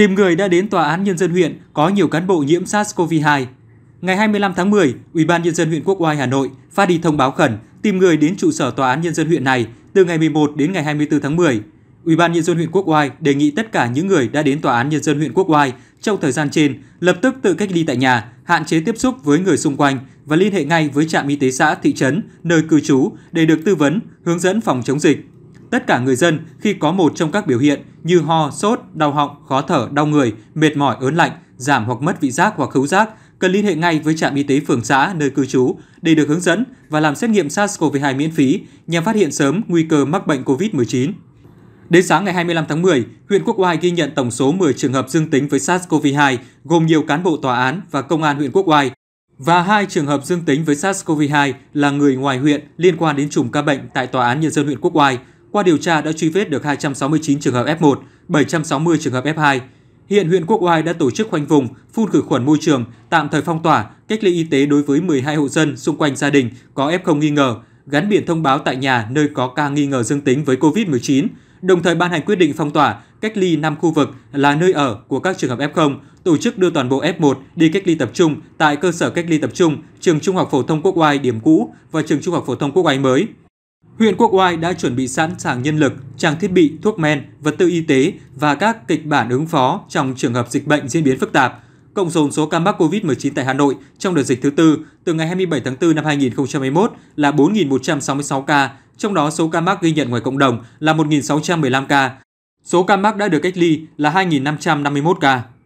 Tìm người đã đến Tòa án Nhân dân huyện có nhiều cán bộ nhiễm SARS-CoV-2. Ngày 25 tháng 10, Ủy ban Nhân dân huyện Quốc Oai Hà Nội phát đi thông báo khẩn tìm người đến trụ sở Tòa án Nhân dân huyện này từ ngày 11 đến ngày 24 tháng 10. Ủy ban Nhân dân huyện Quốc Oai đề nghị tất cả những người đã đến Tòa án Nhân dân huyện Quốc Oai trong thời gian trên lập tức tự cách ly tại nhà, hạn chế tiếp xúc với người xung quanh và liên hệ ngay với trạm y tế xã, thị trấn, nơi cư trú để được tư vấn, hướng dẫn phòng chống dịch. Tất cả người dân khi có một trong các biểu hiện như ho, sốt, đau họng, khó thở, đau người, mệt mỏi, ớn lạnh, giảm hoặc mất vị giác hoặc khứu giác cần liên hệ ngay với trạm y tế phường xã nơi cư trú để được hướng dẫn và làm xét nghiệm SARS-CoV-2 miễn phí nhằm phát hiện sớm nguy cơ mắc bệnh COVID-19. Đến sáng ngày 25 tháng 10, huyện Quốc Oai ghi nhận tổng số 10 trường hợp dương tính với SARS-CoV-2, gồm nhiều cán bộ tòa án và công an huyện Quốc Oai và hai trường hợp dương tính với SARS-CoV-2 là người ngoài huyện liên quan đến chùm ca bệnh tại tòa án nhân dân huyện Quốc Oai. Qua điều tra đã truy vết được 269 trường hợp F1, 760 trường hợp F2. Hiện huyện Quốc Oai đã tổ chức khoanh vùng, phun khử khuẩn môi trường, tạm thời phong tỏa, cách ly y tế đối với 12 hộ dân xung quanh gia đình có F0 nghi ngờ, gắn biển thông báo tại nhà nơi có ca nghi ngờ dương tính với COVID-19, đồng thời ban hành quyết định phong tỏa, cách ly 5 khu vực là nơi ở của các trường hợp F0, tổ chức đưa toàn bộ F1 đi cách ly tập trung tại cơ sở cách ly tập trung, trường Trung học phổ thông Quốc Oai điểm cũ và trường Trung học phổ thông Quốc Oai mới huyện Quốc Oai đã chuẩn bị sẵn sàng nhân lực, trang thiết bị, thuốc men, vật tư y tế và các kịch bản ứng phó trong trường hợp dịch bệnh diễn biến phức tạp. Cộng dồn số ca mắc COVID-19 tại Hà Nội trong đợt dịch thứ tư từ ngày 27 tháng 4 năm 2021 là 4.166 ca, trong đó số ca mắc ghi nhận ngoài cộng đồng là 1.615 ca. Số ca mắc đã được cách ly là 2.551 ca.